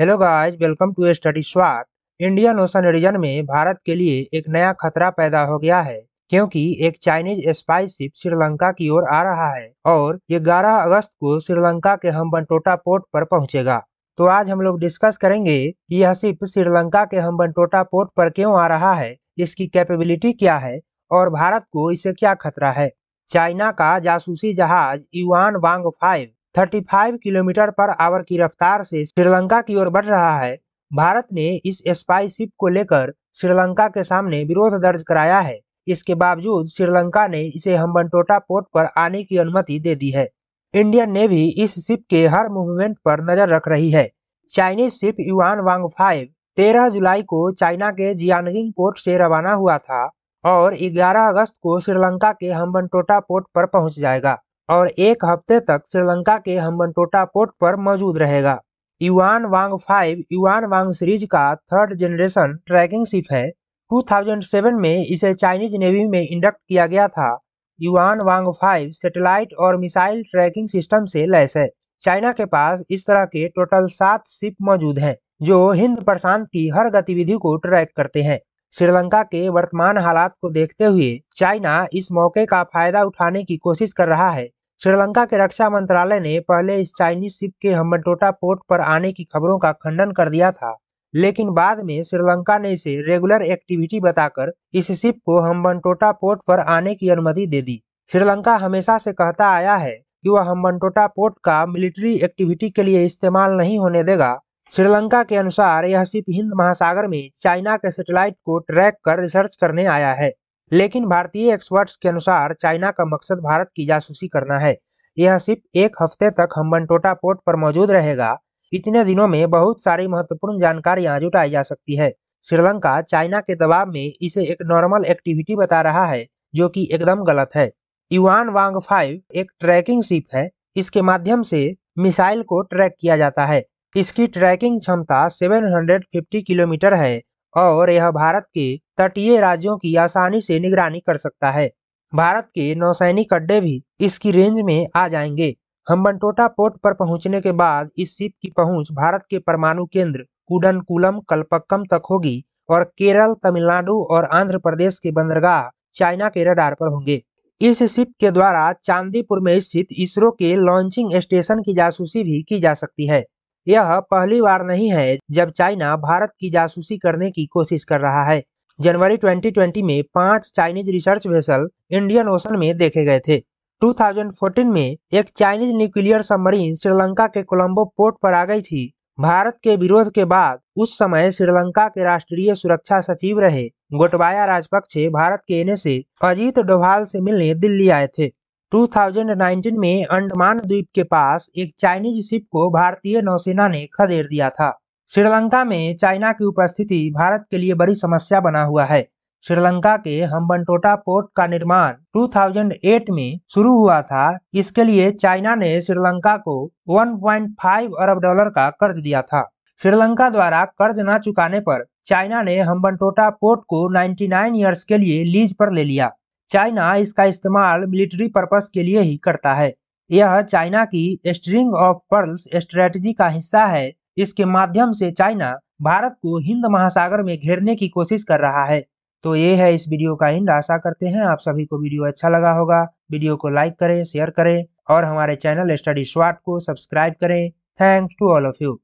hello guys welcome to study swot Indian Ocean region में भारत के लिए एक नया खतरा पैदा हो गया है क्योंकि एक चाइनीज स्पाई शिप श्रीलंका की ओर आ रहा है और ये 11 अगस्त को श्रीलंका के हम्बनटोटा पोर्ट पर पहुंचेगा तो आज हम लोग डिस्कस करेंगे कि यह शिप श्रीलंका के हम्बनटोटा पोर्ट पर क्यों आ रहा है इसकी कैपेबिलिटी क्या है और भारत को इसे क्या खतरा है चाइना का जासूसी जहाज Yuan Wang five 35 kilometre per hour की रफ्तार से श्रीलंका की ओर बढ़ रहा है भारत ने इस स्पाई शिप को लेकर श्रीलंका के सामने विरोध दर्ज कराया है इसके बावजूद श्रीलंका ने इसे हम्बनटोटा पोर्ट पर आने की अनुमति दे दी है इंडियन नेवी इस शिप के हर मूवमेंट पर नजर रख रही है Chinese ship Yuan Wang five तेरह जुलाई को चाइना के जियानगिंग पोर्ट से रवाना हुआ था और 11 अगस्त को श्रीलंका के हम्बनटोटा पोर्ट पर पहुंच जाएगा और एक हफ्ते तक श्रीलंका के हम्बनटोटा पोर्ट पर मौजूद रहेगा युवान Wang five Yuan Wang series का थर्ड जनरेशन ट्रैकिंग शिप है 2007 में इसे चाइनीज नेवी में इंडक्ट किया गया था युवान वांग फाइव सैटेलाइट और मिसाइल ट्रैकिंग सिस्टम से लैस है चाइना के पास इस तरह के टोटल सात शिप मौजूद हैं जो हिंद प्रशांत की हर गतिविधि को ट्रैक करते हैं श्रीलंका के वर्तमान हालात को देखते हुए चाइना इस मौके का फायदा उठाने की कोशिश कर रहा है श्रीलंका के रक्षा मंत्रालय ने पहले इस चाइनीज शिप के हम्बनटोटा पोर्ट पर आने की खबरों का खंडन कर दिया था लेकिन बाद में श्रीलंका ने इसे रेगुलर एक्टिविटी बताकर इस शिप को हम्बनटोटा पोर्ट पर आने की अनुमति दे दी श्रीलंका हमेशा से कहता आया है कि वह हम्बनटोटा पोर्ट का मिलिट्री एक्टिविटी के लिए इस्तेमाल नहीं होने देगा श्रीलंका के अनुसार यह शिप हिंद महासागर में चाइना के सेटेलाइट को ट्रैक कर रिसर्च करने आया है लेकिन भारतीय एक्सपर्ट्स के अनुसार चाइना का मकसद भारत की जासूसी करना है यह सिर्फ एक हफ्ते तक हम्बनटोटा पोर्ट पर मौजूद रहेगा इतने दिनों में बहुत सारी महत्वपूर्ण जानकारियां जुटाई जा सकती है श्रीलंका चाइना के दबाव में इसे एक नॉर्मल एक्टिविटी बता रहा है जो कि एकदम गलत है युवान वांग फाइव एक ट्रैकिंग शिप है इसके माध्यम से मिसाइल को ट्रैक किया जाता है इसकी ट्रैकिंग क्षमता 750 किलोमीटर है और यह भारत के तटीय राज्यों की आसानी से निगरानी कर सकता है भारत के नौसैनिक अड्डे भी इसकी रेंज में आ जाएंगे हम्बनटोटा पोर्ट पर पहुंचने के बाद इस शिप की पहुंच भारत के परमाणु केंद्र कुडनकुलम कल्पक्कम तक होगी और केरल तमिलनाडु और आंध्र प्रदेश के बंदरगाह चाइना के रडार पर होंगे इस शिप के द्वारा चांदीपुर में स्थित इसरो के लॉन्चिंग स्टेशन की जासूसी भी की जा सकती है यह पहली बार नहीं है जब चाइना भारत की जासूसी करने की कोशिश कर रहा है जनवरी 2020 में पांच Chinese research vessel Indian Ocean में देखे गए थे 2014 में एक चाइनीज न्यूक्लियर सबमरीन श्रीलंका के कोलंबो पोर्ट पर आ गई थी भारत के विरोध के बाद उस समय श्रीलंका के राष्ट्रीय सुरक्षा सचिव रहे गोटबाया राजपक्षे भारत के एनएसए अजीत डोभाल से मिलने दिल्ली आए थे 2019 में अंडमान द्वीप के पास एक चाइनीज शिप को भारतीय नौसेना ने खदेड़ दिया था श्रीलंका में चाइना की उपस्थिति भारत के लिए बड़ी समस्या बना हुआ है श्रीलंका के हम्बनटोटा पोर्ट का निर्माण 2008 में शुरू हुआ था इसके लिए चाइना ने श्रीलंका को 1.5 अरब डॉलर का कर्ज दिया था श्रीलंका द्वारा कर्ज न चुकाने पर चाइना ने हम्बनटोटा पोर्ट को 99 ईयर्स के लिए लीज पर ले लिया चाइना इसका इस्तेमाल मिलिट्री पर्पस के लिए ही करता है यह चाइना की स्ट्रिंग ऑफ पर्ल्स स्ट्रेटजी का हिस्सा है इसके माध्यम से चाइना भारत को हिंद महासागर में घेरने की कोशिश कर रहा है तो ये है इस वीडियो का हिंद आशा करते हैं आप सभी को वीडियो अच्छा लगा होगा वीडियो को लाइक करें शेयर करें और हमारे चैनल स्टडी स्वाट को सब्सक्राइब करें thanks to all of you